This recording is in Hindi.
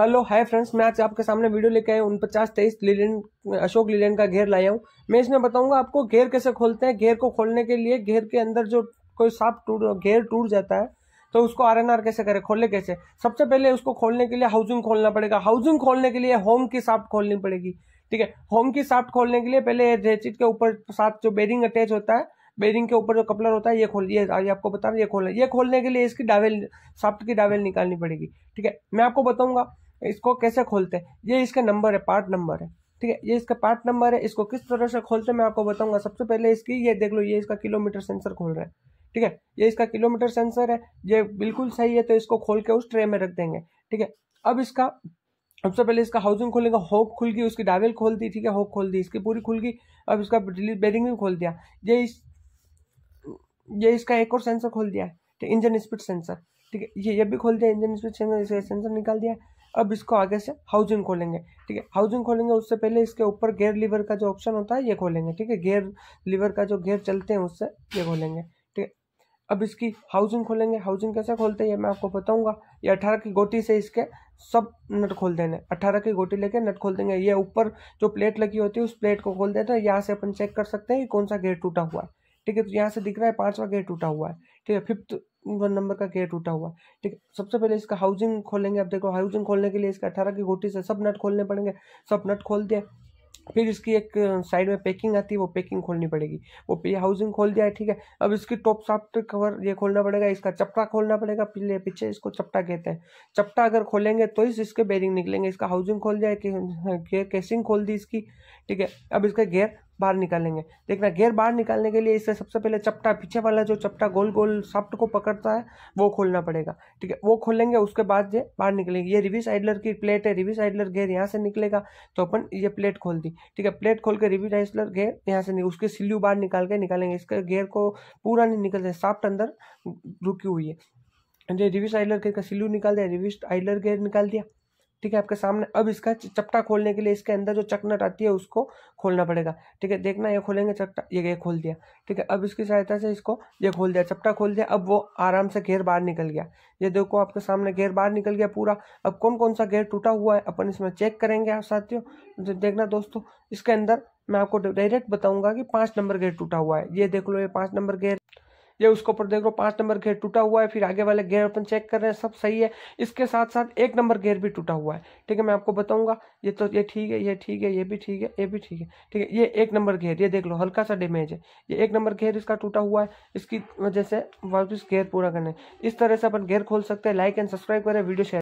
हेलो हाय फ्रेंड्स मैं आज आपके सामने वीडियो लेके आया हूँ पचास तेईस लीलेन अशोक लीलेन का घेर लाया हूँ मैं इसमें बताऊंगा आपको घेर कैसे खोलते हैं घेर को खोलने के लिए घेर के अंदर जो कोई सांप टूट घेर टूट जाता है तो उसको आर एन आर कैसे करें खोले कैसे सबसे पहले उसको खोलने के लिए हाउसिंग खोलना पड़ेगा हाउसिंग खोलने के लिए होम की साफ्ट खोलनी पड़ेगी ठीक है होम की साफ्ट खोलने के लिए पहले रेचिट के ऊपर साथ जो बेरिंग अटैच होता है बेरिंग के ऊपर जो कपलर होता है ये खोल ये आपको बता रहा ये खोलना ये खोलने के लिए इसकी डावेल साफ्ट की डावेल निकालनी पड़ेगी ठीक है मैं आपको बताऊंगा इसको कैसे खोलते हैं ये इसका नंबर है पार्ट नंबर है ठीक है ये इसका पार्ट नंबर है इसको किस तरह से खोलते हैं मैं आपको बताऊंगा सबसे पहले इसकी ये देख लो ये इसका किलोमीटर सेंसर खोल रहा है ठीक है ये इसका किलोमीटर सेंसर है ये बिल्कुल सही है तो इसको खोल के उस ट्रे में रख देंगे ठीक है अब इसका सबसे पहले इसका हाउसिंग खोलेंगे होक खुल गई उसकी डावेल खोल दी ठीक है होक खोल दी इसकी पूरी खुल गई अब इसका रिलीज बेरिंग भी खोल दिया ये इस ये इसका एक और सेंसर खोल दिया है इंजन स्पीड सेंसर ठीक है ये ये भी खोल दिया इंजन स्पीड सेंसर इसका सेंसर निकाल दिया अब इसको आगे से हाउसिंग खोलेंगे ठीक है हाउसिंग खोलेंगे उससे पहले इसके ऊपर गेयर लीवर का जो ऑप्शन होता है ये खोलेंगे ठीक है गेयर लीवर का जो गेयर चलते हैं उससे ये खोलेंगे ठीक है अब इसकी हाउसिंग खोलेंगे हाउसिंग कैसे खोलते हैं ये मैं आपको बताऊंगा ये अठारह की गोटी से इसके सब नट खोल देने अठारह की गोटी लेके नट खोल देंगे ये ऊपर जो प्लेट लगी होती है उस प्लेट को खोल देते हैं यहाँ से अपन चेक कर सकते हैं कि कौन सा गेयर टूटा हुआ है ठीक है तो यहाँ से दिख रहा है पांचवा गेट टूटा हुआ है ठीक है फिफ्थ वन नंबर का गेट टूटा हुआ है ठीक है सबसे पहले इसका हाउसिंग खोलेंगे आप देखो हाउसिंग खोलने के लिए इसका अठारह की गोटी से सब नट खोलने पड़ेंगे सब नट खोल दिया फिर इसकी एक साइड में पैकिंग आती है वो पैकिंग खोलनी पड़ेगी वो पे हाउसिंग खोल दिया है ठीक है अब इसकी टॉप साफ्ट कवर ये खोलना पड़ेगा इसका चपटा खोलना पड़ेगा पीले पीछे इसको चपटा कहते हैं चपटा अगर खोलेंगे तो इस इसके बेरिंग निकलेंगे इसका हाउसिंग खोल दिया है के, केसिंग खोल दी इसकी ठीक है अब इसका गेयर बाहर निकालेंगे देखना गेयर बाहर निकालने के लिए इससे सबसे पहले चपटा पीछे वाला जो चपटा गोल गोल सॉफ्ट को पकड़ता है वो खोलना पड़ेगा ठीक है वो खोलेंगे उसके बाद ये बाहर निकलेंगे ये रिविस आइडलर की प्लेट है रिविस आइडलर गेयर यहाँ से निकलेगा तो अपन ये प्लेट खोल दी ठीक है प्लेट खोल के रिव्यूज आइडलर गेयर यहाँ से नहीं उसके सिल्यू बाहर निकाल के निकालेंगे इसके गेयर को पूरा नहीं निकलते साफ्ट अंदर रुकी हुई है जो रिविस आइडलर गेयर का सिल्यू निकाल दिया रिविस आइडलर गेयर निकाल दिया ठीक है आपके सामने अब इसका चपटा खोलने के लिए इसके अंदर जो चकनट आती है उसको खोलना पड़ेगा ठीक है देखना ये खोलेंगे चपटा ये ये खोल दिया ठीक है अब इसकी सहायता से इसको ये खोल दिया चपटा खोल दिया अब वो आराम से घेर बाहर निकल गया ये देखो आपके सामने घेर बाहर निकल गया पूरा अब कौन कौन सा घेर टूटा हुआ है अपन इसमें चेक करेंगे आप साथियों देखना दोस्तों इसके अंदर मैं आपको डायरेक्ट बताऊंगा कि पाँच नंबर गेट टूटा हुआ है ये देख लो ये पाँच नंबर गेट ये उसके ऊपर देख लो पांच नंबर घेर टूटा हुआ है फिर आगे वाले घेर अपन चेक कर रहे हैं सब सही है इसके साथ साथ एक नंबर घेर भी टूटा हुआ है ठीक है मैं आपको बताऊंगा ये तो ये ठीक है ये ठीक है ये भी ठीक है ये भी ठीक है ठीक है ये एक नंबर घेर ये देख लो हल्का सा डैमेज है ये एक नंबर घेर इसका टूटा हुआ है इसकी वजह से वापस घेर पूरा करना है इस तरह से अपन घेर खोल सकते हैं लाइक एंड सब्सक्राइब करें वीडियो शेयर